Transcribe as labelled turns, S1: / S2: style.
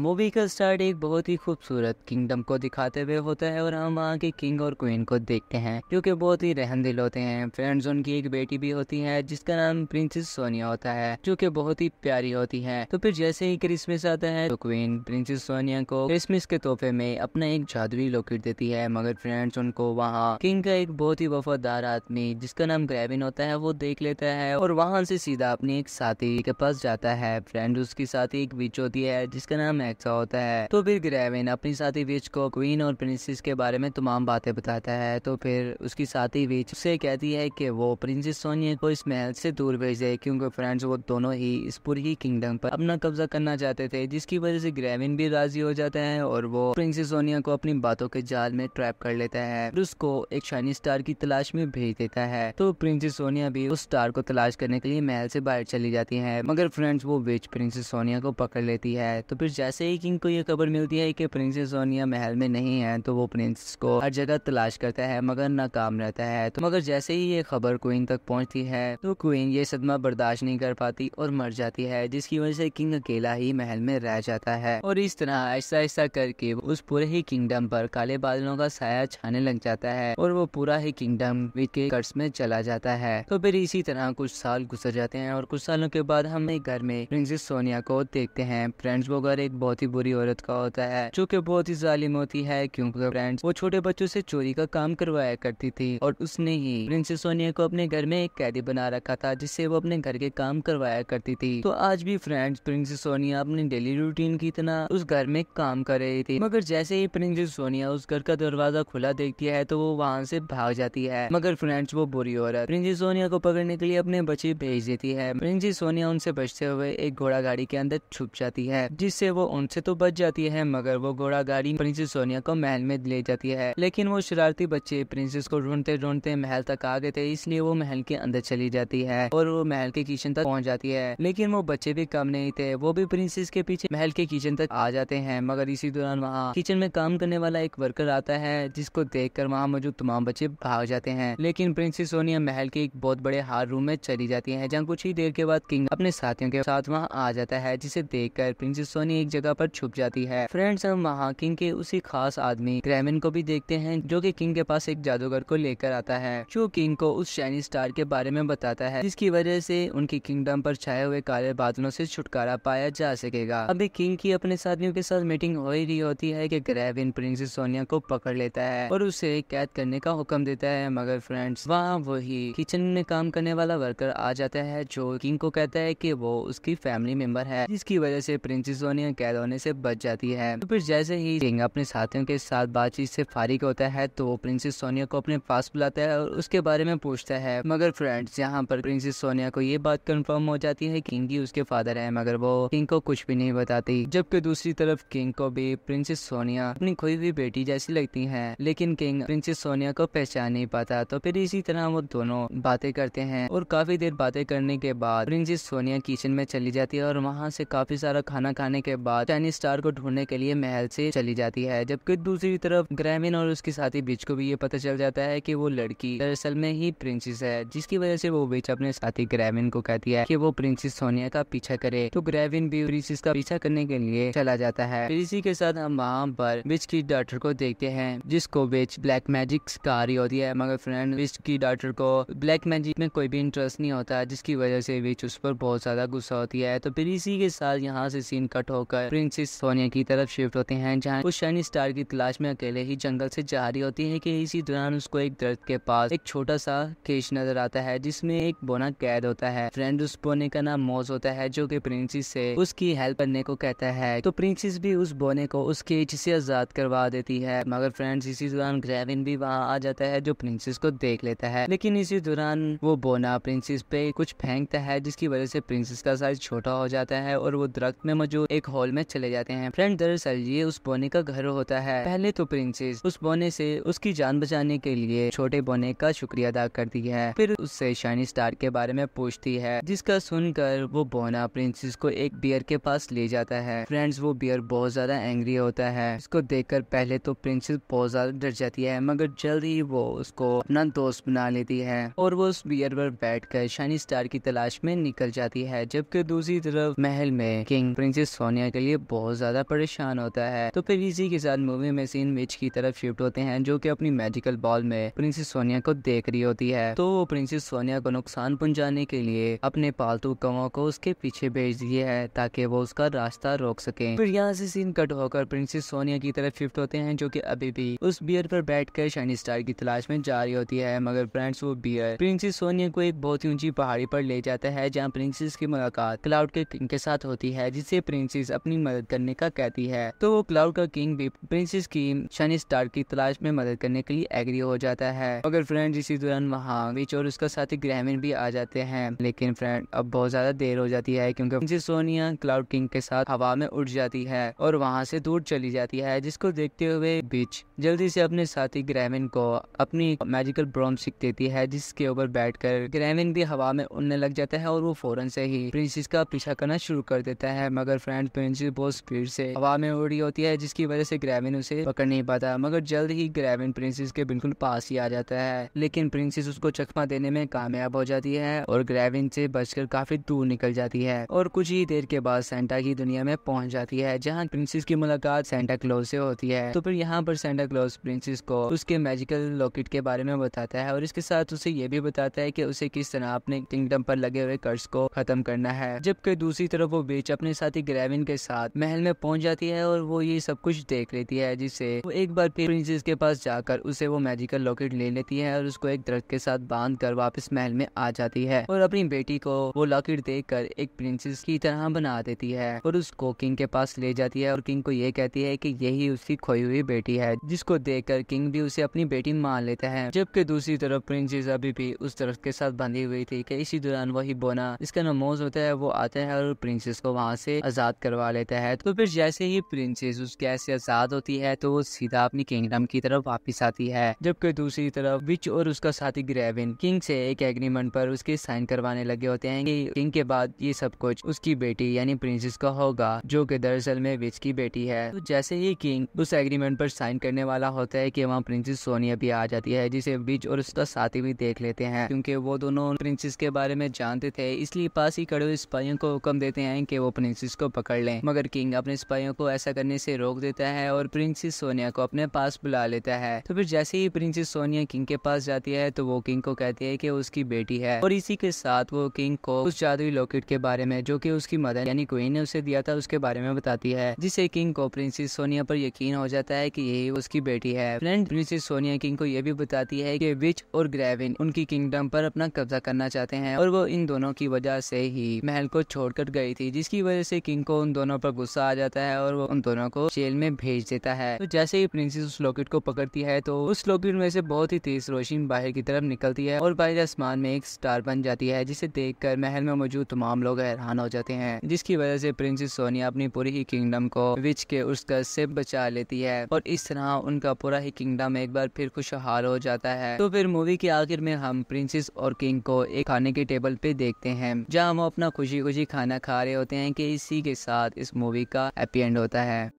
S1: movie का start एक बहुत ही खूबसूरत किंगडम को दिखाते हुए होता है और हम वहाँ के किंग और क्वीन को देखते हैं जो कि बहुत ही रहन दिल होते हैं फ्रेंड्स उनकी एक बेटी भी होती है जिसका नाम प्रिंसेस सोनिया होता है जो कि बहुत ही प्यारी होती है तो फिर जैसे ही क्रिसमस आता है तो क्वीन प्रिंसेस सोनिया को क्रिसमस के तोहफे में अपना एक जादुई लॉकेट देती है मगर फ्रेंड्स उनको वहाँ किंग का एक बहुत ही वफादार आदमी जिसका नाम ग्रेविन होता है वो देख लेता है और वहाँ से सीधा अपने एक साथी के पास जाता है फ्रेंड उसकी साथी एक बीच होती है जिसका नाम है ऐसा होता है तो फिर ग्रेविन अपनी साथी विच को क्वीन और प्रिंसेस के बारे में तमाम बातें बताता है तो फिर उसकी साथी विच उसे कहती है कि वो प्रिंसेस सोनिया को इस महल से दूर भेज दे क्योंकि फ्रेंड्स वो दोनों ही इस पूरी किंगडम पर अपना कब्जा करना चाहते थे जिसकी वजह से ग्रेविन भी राजी हो जाता है और वो प्रिंसेस सोनिया को अपनी बातों के जाल में ट्रैप कर लेता है फिर उसको एक शाइनी स्टार की तलाश में भेज देता है तो प्रिंसेस सोनिया भी उस स्टार को तलाश करने के लिए महल से बाहर चली जाती है मगर फ्रेंड्स वो विच प्रिंसेस सोनिया को पकड़ लेती है तो फिर जैसे से ही किंग को यह खबर मिलती है कि प्रिंसेस सोनिया महल में नहीं है तो वो प्रिंसेस को हर जगह तलाश करता है मगर नाकाम रहता है तो मगर जैसे ही ये खबर क्वीन तक पहुंचती है तो क्वीन ये सदमा बर्दाश्त नहीं कर पाती और मर जाती है जिसकी वजह से किंग अकेला ही महल में रह जाता है और इस तरह ऐसा ऐसा करके उस पूरे ही किंगडम पर काले बादलों का साया छाने लग जाता है और वो पूरा ही किंगडम के कर्ज में चला जाता है तो फिर इसी तरह कुछ साल गुजर जाते हैं और कुछ सालों के बाद हम एक घर में प्रिंसेस सोनिया को देखते हैं फ्रेंड्स वो घर एक बहुत ही बुरी औरत का होता है जो की बहुत ही जालिम होती है क्यूँकी फ्रेंड्स वो छोटे बच्चों से चोरी का काम करवाया करती थी और उसने ही प्रिंसेस सोनिया को अपने घर में एक कैदी बना रखा था जिससे वो अपने घर के काम करवाया करती थी तो आज भी फ्रेंड्स प्रिंसेस सोनिया अपनी डेली रूटीन की तरह उस घर में काम कर रही थी मगर जैसे ही प्रिंसेस सोनिया उस घर का दरवाजा खुला देखती है तो वो वहाँ से भाग जाती है मगर फ्रेंड्स वो बुरी औरत प्रिंसेस सोनिया को पकड़ने के लिए अपने बच्चे भेज देती है प्रिंसेस सोनिया उनसे बचते हुए एक घोड़ा गाड़ी के अंदर छुप जाती है जिससे वो उनसे तो बच जाती है मगर वो घोड़ा गाड़ी प्रिंसेस सोनिया को महल में ले जाती है लेकिन वो शरारती बच्चे प्रिंसेस को ढूंढते ढूंढते महल तक आ गए थे इसलिए वो महल के अंदर चली जाती है और वो महल के किचन तक पहुँच जाती है लेकिन वो बच्चे भी कम नहीं थे वो भी प्रिंसेस के पीछे महल के किचन तक आ जाते हैं मगर इसी दौरान वहाँ किचन में काम करने वाला एक वर्कर आता है जिसको देख कर वहाँ मौजूद तमाम बच्चे भाग जाते हैं लेकिन प्रिंसेस सोनिया महल के एक बहुत बड़े हार रूम में चली जाती है जहाँ कुछ ही देर के बाद किंग अपने साथियों के साथ वहाँ आ जाता है जिसे देख कर प्रिंसेस सोनिया एक जगह जगह पर छुप जाती है फ्रेंड्स हम वहाँ किंग के उसी खास आदमी ग्रेमिन को भी देखते हैं जो की किंग के पास एक जादूगर को लेकर आता है जो किंग को उस शाइनी स्टार के बारे में बताता है जिसकी वजह से उनकी किंगडम पर छाए हुए काले बादलों से छुटकारा पाया जा सकेगा अभी किंग की अपने साथियों के साथ मीटिंग हो ही रही होती है की ग्रेविन प्रिंसेस सोनिया को पकड़ लेता है और उसे कैद करने का हुक्म देता है मगर फ्रेंड्स वहाँ वही किचन में काम करने वाला वर्कर आ जाता है जो किंग को कहता है की वो उसकी फैमिली मेंबर है जिसकी वजह से प्रिंसेस सोनिया कैद होने से बच जाती है तो फिर जैसे ही किंग अपने साथियों के साथ बातचीत से फारिग होता है तो वो प्रिंसेस सोनिया को अपने पास बुलाता है और उसके बारे में पूछता है मगर फ्रेंड्स यहाँ पर प्रिंसेस सोनिया को ये बात कंफर्म हो जाती है किंग ही उसके फादर है मगर वो किंग को कुछ भी नहीं बताती जबकि दूसरी तरफ किंग को भी प्रिंसेस सोनिया अपनी खोई हुई बेटी जैसी लगती है लेकिन किंग प्रिंसेस सोनिया को पहचान नहीं पाता तो फिर इसी तरह वो दोनों बातें करते हैं और काफी देर बातें करने के बाद प्रिंसेस सोनिया किचन में चली जाती है और वहाँ से काफी सारा खाना खाने के बाद टैनी स्टार को ढूंढने के लिए महल से चली जाती है जबकि दूसरी तरफ ग्रामीण और उसके साथी बीच को भी ये पता चल जाता है की वो लड़की दरअसल में ही प्रिंसेस है जिसकी वजह से वो बीच अपने साथी ग्रेविन को कहती है की वो प्रिंसेस सोनिया का पीछा करे तो ग्रेविन भी प्रिंसेस का पीछा करने के लिए चला जाता है फिर इसी के साथ हम वहाँ पर बिच की डॉटर को देखते हैं जिसको बिच ब्लैक मैजिक का रही होती है मगर फ्रेंड बिच की डॉटर को ब्लैक मैजिक में कोई भी इंटरेस्ट नहीं होता जिसकी वजह से बिच उस पर बहुत ज्यादा गुस्सा होती है तो फिर इसी के साथ यहाँ से सीन कट होकर प्रिंसेस सोनिया की तरफ शिफ्ट होते हैं जहाँ वो शनि स्टार की तलाश में अकेले ही जंगल से जा रही होती है कि इसी दौरान उसको एक दर्द के पास एक छोटा सा केश नजर आता है जिसमे एक बोना कैद होता है फ्रेंड उस बोने का नाम मोज होता है जो की प्रिंसेस से उसकी हेल्प करने को कहता है तो प्रिंसेस भी उस बोने को उस केच से आजाद करवा देती है मगर फ्रेंड्स इसी दौरान ग्रेविन भी वहाँ आ जाता है जो प्रिंसेस को देख लेता है लेकिन इसी दौरान वो बोना प्रिंसेस पे कुछ फेंकता है जिसकी वजह से प्रिंसेस का साइज छोटा हो जाता है और वो दरख्त में मौजूद एक हॉल में में चले जाते हैं फ्रेंड दरअसल ये उस बोने का घर होता है पहले तो प्रिंसेस उस बोने से उसकी जान बचाने के लिए छोटे बोने का शुक्रिया अदा करती है फिर उससे शाइनी स्टार के बारे में पूछती है जिसका सुनकर वो बोना प्रिंसेस को एक बियर के पास ले जाता है फ्रेंड्स वो बियर बहुत ज्यादा एंग्री होता है इसको देखकर पहले तो प्रिंसेस बहुत ज्यादा डर जाती है मगर जल्द ही वो उसको अपना दोस्त बना लेती है और वो उस बियर पर बैठ कर शाइनी स्टार की तलाश में निकल जाती है जबकि दूसरी तरफ महल में किंग प्रिंसेस सोनिया के लिए लिए बहुत ज़्यादा परेशान होता है तो फिर इसी के साथ मूवी में सीन मिच की तरफ शिफ्ट होते हैं जो कि अपनी मेडिकल बॉल में प्रिंसेस सोनिया को देख रही होती है तो वो प्रिंसेस सोनिया को नुकसान पहुंचाने के लिए अपने पालतू कौ को उसके पीछे भेज दिए है ताकि वो उसका रास्ता रोक सके फिर यहाँ से सीन कट होकर प्रिंसेस सोनिया की तरफ शिफ्ट होते हैं जो की अभी भी उस बियर पर बैठ कर शाइनी स्टार की तलाश में जा रही होती है मगर फ्रेंड्स वो बियर प्रिंसेस सोनिया को एक बहुत ही ऊंची पहाड़ी पर ले जाता है जहाँ प्रिंसेस की मुलाकात क्लाउड के किंग के साथ होती है जिसे प्रिंसेस अपने अपनी मदद करने का कहती है तो वो क्लाउड का किंग भी प्रिंसेस की शनि स्टार की तलाश में मदद करने के लिए एग्री हो जाता है मगर फ्रेंड इसी दौरान वहाँ बीच और उसका साथी ग्रहण भी आ जाते हैं लेकिन फ्रेंड अब बहुत ज्यादा देर हो जाती है क्योंकि प्रिंसेस सोनिया क्लाउड किंग के साथ हवा में उड़ जाती है और वहाँ से दूर चली जाती है जिसको देखते हुए बीच जल्दी से अपने साथी ग्रहण को अपनी मेजिकल ब्रॉम सीख देती है जिसके ऊपर बैठ कर ग्रहण भी हवा में उड़ने लग जाता है और वो फौरन से ही प्रिंसेस का पीछा करना शुरू कर देता है मगर फ्रेंड प्रिंस जो बहुत स्पीड से हवा में उड़ी होती है जिसकी वजह से ग्रेविन उसे पकड़ नहीं पाता मगर जल्द ही ग्रेविन प्रिंसेस के बिल्कुल पास ही आ जाता है लेकिन प्रिंसेस उसको चकमा देने में कामयाब हो जाती है और ग्रेविन से बचकर काफी दूर निकल जाती है और कुछ ही देर के बाद सेंटा की दुनिया में पहुंच जाती है जहाँ प्रिंसेस की मुलाकात सेंटा क्लोज से होती है तो फिर यहाँ पर सेंटा क्लोज प्रिंसेस को उसके मेजिकल लॉकेट के बारे में बताता है और इसके साथ उसे ये भी बताता है की उसे किस तरह अपने किंगडम पर लगे हुए कर्ज को खत्म करना है जबकि दूसरी तरफ वो बीच अपने साथी ग्रेविन के साथ साथ महल में पहुंच जाती है और वो ये सब कुछ देख लेती है जिससे वो एक बार फिर प्रिंसेस के पास जाकर उसे वो मैजिकल लॉकेट ले लेती है और उसको एक दरख्त के साथ बांध कर वापस महल में आ जाती है और अपनी बेटी को वो लॉकेट देख कर एक प्रिंसेस की तरह बना देती है और उसको किंग के पास ले जाती है और किंग को ये कहती है की यही उसकी खोई हुई बेटी है जिसको देख कर किंग भी उसे अपनी बेटी मान लेता है जबकि दूसरी तरफ प्रिंसेस अभी भी उस दरख्त के साथ बंधी हुई थी कि इसी दौरान वही बोना इसका नमोज होता है वो आते हैं और प्रिंसेस को वहाँ से आजाद करवा ले लेता है तो फिर जैसे ही प्रिंसेस उस गैस से आजाद होती है तो वो सीधा अपनी किंगडम की तरफ वापस आती है जबकि दूसरी तरफ विच और उसका साथी ग्रेविन किंग से एक एग्रीमेंट पर उसके साइन करवाने लगे होते हैं कि किंग के बाद ये सब कुछ उसकी बेटी यानी प्रिंसेस का होगा जो कि दरअसल में विच की बेटी है तो जैसे ही किंग उस एग्रीमेंट पर साइन करने वाला होता है कि वहाँ प्रिंसेस सोनिया भी आ जाती है जिसे विच और उसका साथी भी देख लेते हैं क्योंकि वो दोनों प्रिंसेस के बारे में जानते थे इसलिए पास ही खड़े हुए स्पाइयों को हुक्म देते हैं कि वो प्रिंसेस को पकड़ लें मगर किंग अपने सिपाहियों को ऐसा करने से रोक देता है और प्रिंसेस सोनिया को अपने पास बुला लेता है तो फिर जैसे ही प्रिंसेस सोनिया किंग के पास जाती है तो वो किंग को कहती है की उसकी बेटी है और इसी के साथ वो किंग को उस जादुई लॉकेट के बारे में जो की उसकी मदर यानी क्वीन ने उसे दिया था उसके बारे में बताती है जिसे किंग को प्रिंसेस सोनिया पर यकीन हो जाता है की यही उसकी बेटी है फ्रेंड प्रिंसेस सोनिया किंग को यह भी बताती है की विच और ग्रेविन उनकी किंगडम पर अपना कब्जा करना चाहते हैं और वो इन दोनों की वजह से ही महल को छोड़कर गई थी जिसकी वजह से किंग को उन दोनों पर गुस्सा आ जाता है और वो उन दोनों को जेल में भेज देता है तो जैसे ही प्रिंसेस उस लॉकेट को पकड़ती है तो उस लॉकेट में से बहुत ही तेज रोशनी बाहर की तरफ निकलती है और बाहर आसमान में एक स्टार बन जाती है जिसे कर महल में मौजूद तमाम लोग हैरान हो जाते हैं जिसकी वजह से प्रिंसेस सोनिया अपनी पूरी ही किंगडम को विच के उस कर्ज से बचा लेती है और इस तरह उनका पूरा ही किंगडम एक बार फिर खुशहाल हो जाता है तो फिर मूवी के आखिर में हम प्रिंसेस और किंग को एक खाने के टेबल पे देखते हैं जहाँ हम अपना खुशी खुशी खाना खा रहे होते हैं कि इसी के साथ इस इस मूवी का हैप्पी एंड होता है